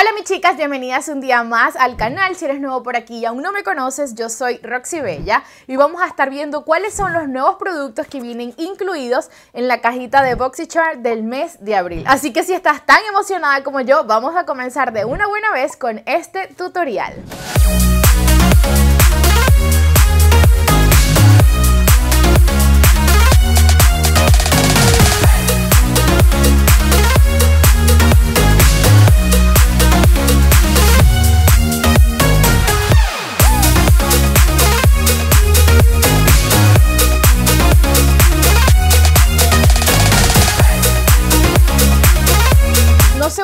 Hola mis chicas, bienvenidas un día más al canal. Si eres nuevo por aquí y aún no me conoces, yo soy Roxy Bella y vamos a estar viendo cuáles son los nuevos productos que vienen incluidos en la cajita de BoxyChart del mes de abril. Así que si estás tan emocionada como yo, vamos a comenzar de una buena vez con este tutorial.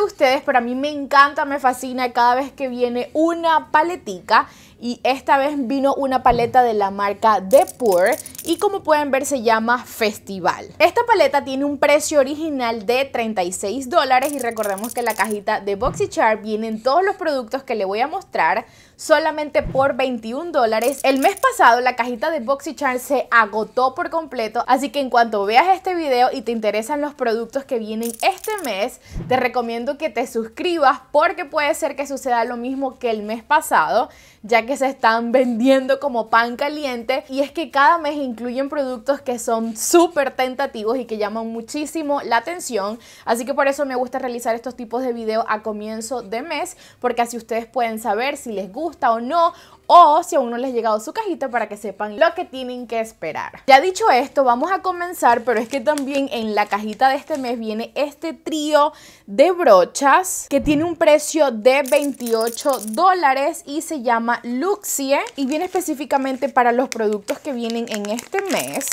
ustedes, pero a mí me encanta, me fascina cada vez que viene una paletica. Y esta vez vino una paleta de la marca The Pour y como pueden ver se llama Festival. Esta paleta tiene un precio original de 36 dólares y recordemos que la cajita de BoxyCharm vienen todos los productos que le voy a mostrar solamente por 21 dólares. El mes pasado la cajita de BoxyCharm se agotó por completo, así que en cuanto veas este video y te interesan los productos que vienen este mes, te recomiendo que te suscribas porque puede ser que suceda lo mismo que el mes pasado, ya que se están vendiendo como pan caliente y es que cada mes incluyen productos que son súper tentativos y que llaman muchísimo la atención, así que por eso me gusta realizar estos tipos de videos a comienzo de mes porque así ustedes pueden saber si les gusta gusta o no, o si aún no les ha llegado su cajita para que sepan lo que tienen que esperar. Ya dicho esto, vamos a comenzar, pero es que también en la cajita de este mes viene este trío de brochas que tiene un precio de 28 dólares y se llama Luxie y viene específicamente para los productos que vienen en este mes.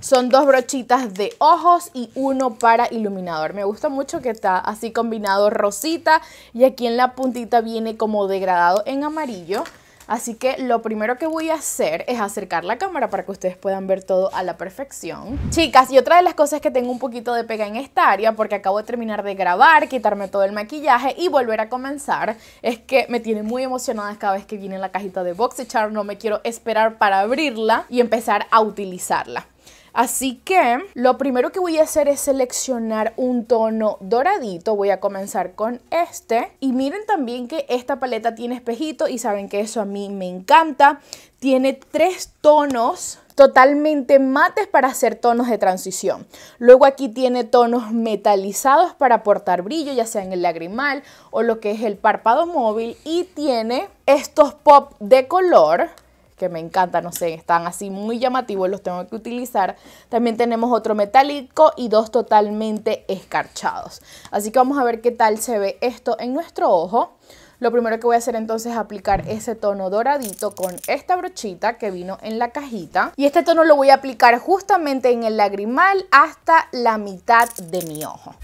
Son dos brochitas de ojos y uno para iluminador. Me gusta mucho que está así combinado rosita y aquí en la puntita viene como degradado en amarillo. Así que lo primero que voy a hacer es acercar la cámara para que ustedes puedan ver todo a la perfección. Chicas, y otra de las cosas que tengo un poquito de pega en esta área, porque acabo de terminar de grabar, quitarme todo el maquillaje y volver a comenzar, es que me tiene muy emocionada cada vez que viene la cajita de BoxyCharm, no me quiero esperar para abrirla y empezar a utilizarla. Así que lo primero que voy a hacer es seleccionar un tono doradito. Voy a comenzar con este. Y miren también que esta paleta tiene espejito y saben que eso a mí me encanta. Tiene tres tonos totalmente mates para hacer tonos de transición. Luego aquí tiene tonos metalizados para aportar brillo, ya sea en el lagrimal o lo que es el párpado móvil. Y tiene estos pop de color que me encanta no sé, están así muy llamativos, los tengo que utilizar. También tenemos otro metálico y dos totalmente escarchados. Así que vamos a ver qué tal se ve esto en nuestro ojo. Lo primero que voy a hacer entonces es aplicar ese tono doradito con esta brochita que vino en la cajita. Y este tono lo voy a aplicar justamente en el lagrimal hasta la mitad de mi ojo.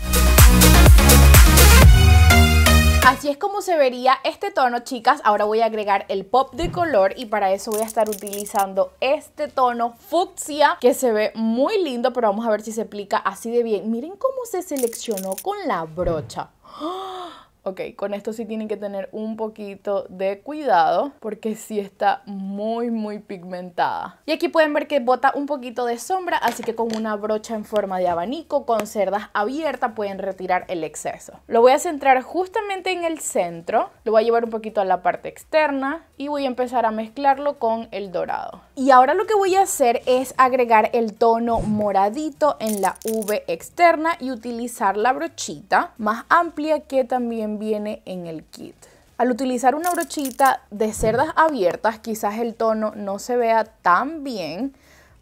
Así es como se vería este tono, chicas. Ahora voy a agregar el pop de color y para eso voy a estar utilizando este tono fucsia que se ve muy lindo, pero vamos a ver si se aplica así de bien. Miren cómo se seleccionó con la brocha. ¡Oh! ok, con esto sí tienen que tener un poquito de cuidado porque sí está muy, muy pigmentada. Y aquí pueden ver que bota un poquito de sombra, así que con una brocha en forma de abanico con cerdas abiertas pueden retirar el exceso. Lo voy a centrar justamente en el centro, lo voy a llevar un poquito a la parte externa y voy a empezar a mezclarlo con el dorado. Y ahora lo que voy a hacer es agregar el tono moradito en la V externa y utilizar la brochita más amplia que también viene en el kit. Al utilizar una brochita de cerdas abiertas, quizás el tono no se vea tan bien,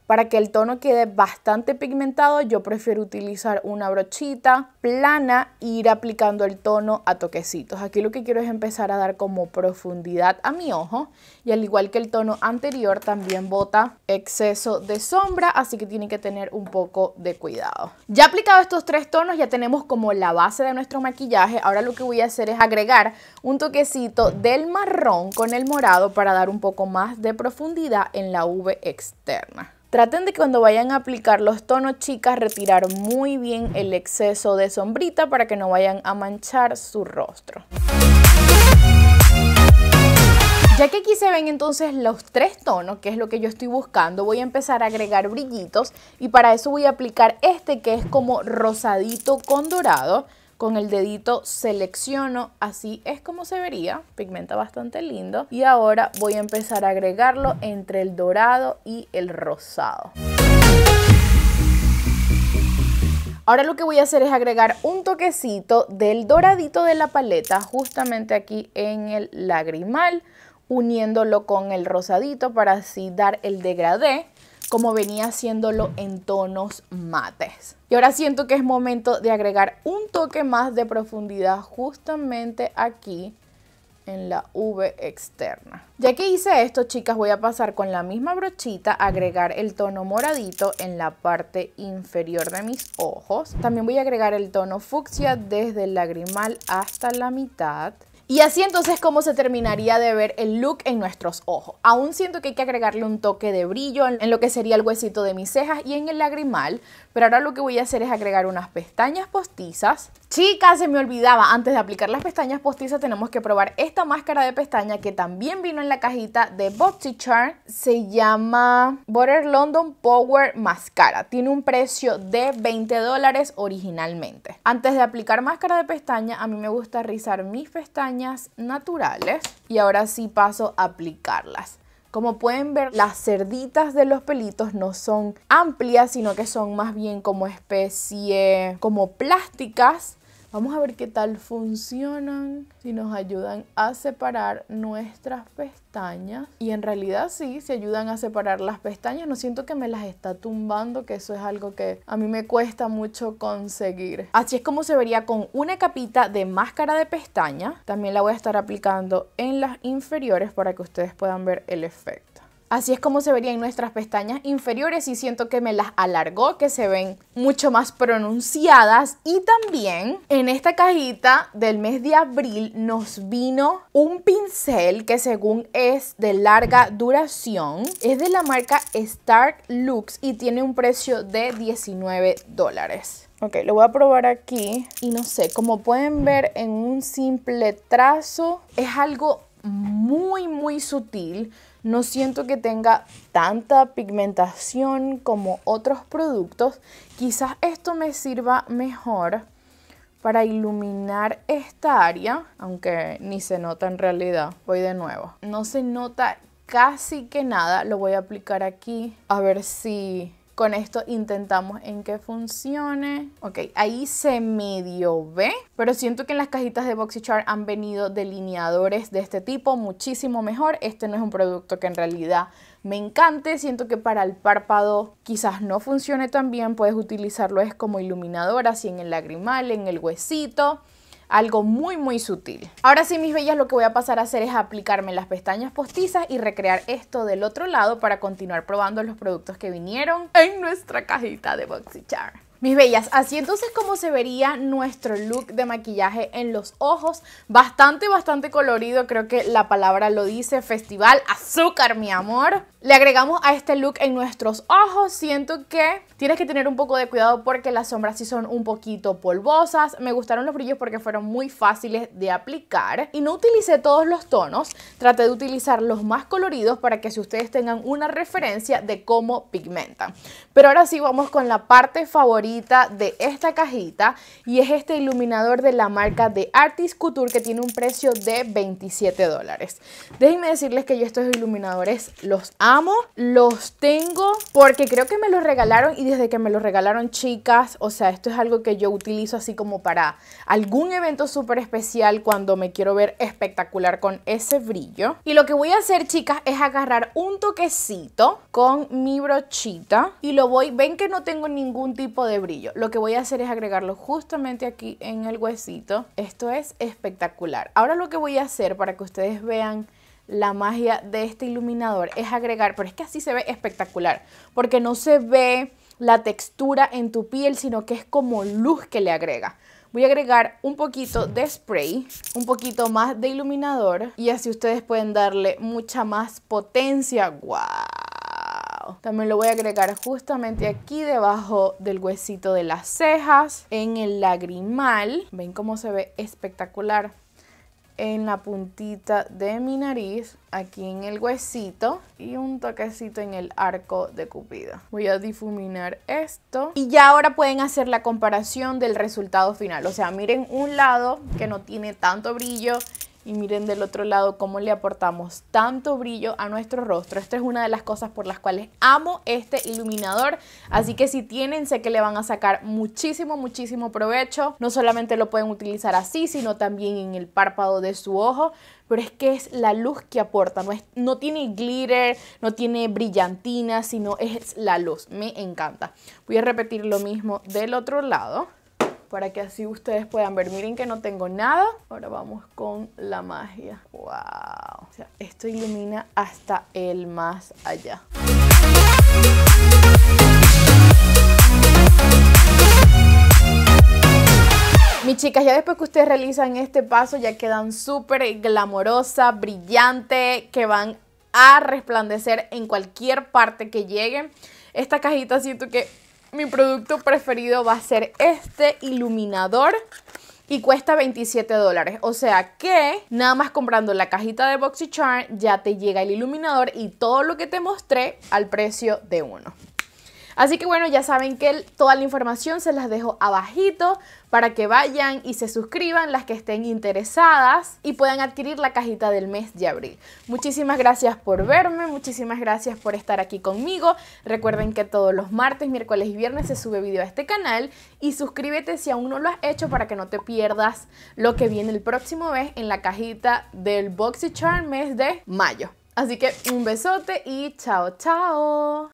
para que el tono quede bastante pigmentado, yo prefiero utilizar una brochita plana e ir aplicando el tono a toquecitos. Aquí lo que quiero es empezar a dar como profundidad a mi ojo y al igual que el tono anterior también bota exceso de sombra, así que tiene que tener un poco de cuidado. Ya aplicado estos tres tonos, ya tenemos como la base de nuestro maquillaje. Ahora lo que voy a hacer es agregar un toquecito del marrón con el morado para dar un poco más de profundidad en la V externa. Traten de cuando vayan a aplicar los tonos chicas retirar muy bien el exceso de sombrita para que no vayan a manchar su rostro. Ya que aquí se ven entonces los tres tonos, que es lo que yo estoy buscando, voy a empezar a agregar brillitos y para eso voy a aplicar este que es como rosadito con dorado con el dedito selecciono, así es como se vería, pigmenta bastante lindo. Y ahora voy a empezar a agregarlo entre el dorado y el rosado. Ahora lo que voy a hacer es agregar un toquecito del doradito de la paleta justamente aquí en el lagrimal, uniéndolo con el rosadito para así dar el degradé como venía haciéndolo en tonos mates. Y ahora siento que es momento de agregar un toque más de profundidad justamente aquí en la V externa. Ya que hice esto, chicas, voy a pasar con la misma brochita a agregar el tono moradito en la parte inferior de mis ojos. También voy a agregar el tono fucsia desde el lagrimal hasta la mitad. Y así entonces cómo se terminaría de ver el look en nuestros ojos. Aún siento que hay que agregarle un toque de brillo en lo que sería el huesito de mis cejas y en el lagrimal, pero ahora lo que voy a hacer es agregar unas pestañas postizas Chicas, se me olvidaba, antes de aplicar las pestañas postizas tenemos que probar esta máscara de pestaña que también vino en la cajita de Charm. Se llama border London Power Mascara. Tiene un precio de 20 dólares originalmente. Antes de aplicar máscara de pestaña, a mí me gusta rizar mis pestañas naturales. Y ahora sí paso a aplicarlas. Como pueden ver, las cerditas de los pelitos no son amplias, sino que son más bien como especie, como plásticas. Vamos a ver qué tal funcionan, si nos ayudan a separar nuestras pestañas. Y en realidad sí, se ayudan a separar las pestañas, no siento que me las está tumbando, que eso es algo que a mí me cuesta mucho conseguir. Así es como se vería con una capita de máscara de pestaña. También la voy a estar aplicando en las inferiores para que ustedes puedan ver el efecto. Así es como se verían nuestras pestañas inferiores y siento que me las alargó, que se ven mucho más pronunciadas. Y también en esta cajita del mes de abril nos vino un pincel que según es de larga duración. Es de la marca Stark Lux y tiene un precio de 19 dólares. Ok, lo voy a probar aquí y no sé, como pueden ver en un simple trazo, es algo muy, muy sutil. No siento que tenga tanta pigmentación como otros productos. Quizás esto me sirva mejor para iluminar esta área, aunque ni se nota en realidad. Voy de nuevo. No se nota casi que nada. Lo voy a aplicar aquí a ver si con esto intentamos en que funcione. Ok, ahí se medio ve, pero siento que en las cajitas de BoxyChar han venido delineadores de este tipo muchísimo mejor. Este no es un producto que en realidad me encante. Siento que para el párpado quizás no funcione tan bien. Puedes utilizarlo es como iluminador, así en el lagrimal, en el huesito algo muy muy sutil. Ahora sí mis bellas lo que voy a pasar a hacer es aplicarme las pestañas postizas y recrear esto del otro lado para continuar probando los productos que vinieron en nuestra cajita de BoxyCharm. Mis bellas, así entonces como se vería nuestro look de maquillaje en los ojos, bastante, bastante colorido, creo que la palabra lo dice, festival, azúcar, mi amor. Le agregamos a este look en nuestros ojos, siento que tienes que tener un poco de cuidado porque las sombras sí son un poquito polvosas, me gustaron los brillos porque fueron muy fáciles de aplicar y no utilicé todos los tonos, traté de utilizar los más coloridos para que si ustedes tengan una referencia de cómo pigmentan. Pero ahora sí vamos con la parte favorita de esta cajita y es este iluminador de la marca de Artis Couture que tiene un precio de 27 dólares. Déjenme decirles que yo estos iluminadores los amo, los tengo porque creo que me los regalaron y desde que me los regalaron chicas, o sea, esto es algo que yo utilizo así como para algún evento súper especial cuando me quiero ver espectacular con ese brillo. Y lo que voy a hacer chicas es agarrar un toquecito con mi brochita y lo voy, ven que no tengo ningún tipo de brillo. Lo que voy a hacer es agregarlo justamente aquí en el huesito. Esto es espectacular. Ahora lo que voy a hacer para que ustedes vean la magia de este iluminador es agregar, pero es que así se ve espectacular, porque no se ve la textura en tu piel, sino que es como luz que le agrega. Voy a agregar un poquito de spray, un poquito más de iluminador y así ustedes pueden darle mucha más potencia. ¡Guau! También lo voy a agregar justamente aquí debajo del huesito de las cejas, en el lagrimal. ¿Ven cómo se ve espectacular? en la puntita de mi nariz, aquí en el huesito y un toquecito en el arco de cupido. Voy a difuminar esto y ya ahora pueden hacer la comparación del resultado final. O sea, miren un lado que no tiene tanto brillo y miren del otro lado cómo le aportamos tanto brillo a nuestro rostro. Esta es una de las cosas por las cuales amo este iluminador, así que si tienen sé que le van a sacar muchísimo, muchísimo provecho. No solamente lo pueden utilizar así, sino también en el párpado de su ojo, pero es que es la luz que aporta, no, no tiene glitter, no tiene brillantina, sino es la luz, me encanta. Voy a repetir lo mismo del otro lado para que así ustedes puedan ver. Miren que no tengo nada. Ahora vamos con la magia. ¡Wow! O sea, esto ilumina hasta el más allá. Mis chicas, ya después que ustedes realizan este paso, ya quedan súper glamorosa, brillante, que van a resplandecer en cualquier parte que lleguen. Esta cajita siento que mi producto preferido va a ser este iluminador y cuesta 27 dólares. O sea que nada más comprando la cajita de BoxyCharm ya te llega el iluminador y todo lo que te mostré al precio de uno. Así que bueno, ya saben que toda la información se las dejo abajito para que vayan y se suscriban las que estén interesadas y puedan adquirir la cajita del mes de abril. Muchísimas gracias por verme, muchísimas gracias por estar aquí conmigo. Recuerden que todos los martes, miércoles y viernes se sube video a este canal y suscríbete si aún no lo has hecho para que no te pierdas lo que viene el próximo mes en la cajita del BoxyCharm mes de mayo. Así que un besote y chao, chao.